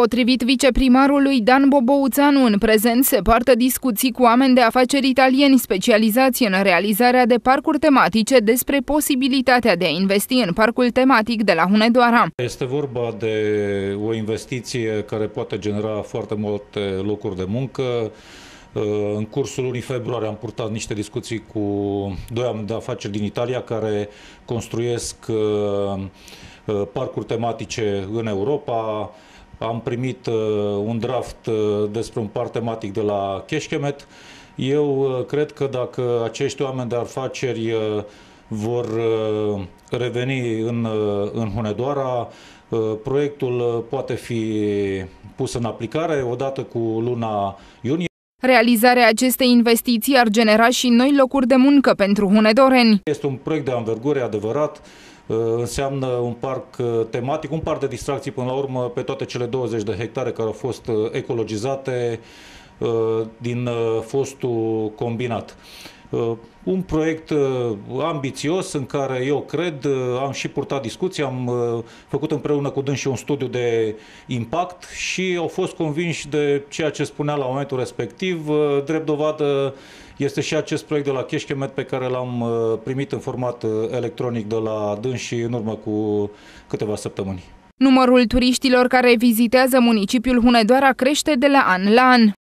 Potrivit viceprimarului Dan Bobouțanu, în prezent se poartă discuții cu oameni de afaceri italieni specializați în realizarea de parcuri tematice despre posibilitatea de a investi în parcul tematic de la Hunedoara. Este vorba de o investiție care poate genera foarte multe locuri de muncă, în cursul lunii februarie am purtat niște discuții cu doi oameni de afaceri din Italia care construiesc uh, uh, parcuri tematice în Europa, am primit uh, un draft uh, despre un par tematic de la Cheșchemet. Eu uh, cred că dacă acești oameni de afaceri vor reveni în, în Hunedoara, proiectul poate fi pus în aplicare odată cu luna iunie. Realizarea acestei investiții ar genera și noi locuri de muncă pentru hunedoreni. Este un proiect de anvergură adevărat. Uh, înseamnă un parc uh, tematic, un parc de distracții până la urmă pe toate cele 20 de hectare care au fost uh, ecologizate din fostul combinat. Uh, un proiect uh, ambițios în care eu cred, uh, am și purtat discuții, am făcut împreună cu dâns și un studiu de impact și au fost convinși de ceea ce spunea la momentul respectiv. Drept dovadă este și acest proiect de la Cheșchemet pe care l-am primit în format electronic de la dâns și în urmă cu câteva săptămâni. Numărul turiștilor care vizitează municipiul Hunedoara crește de la an la an.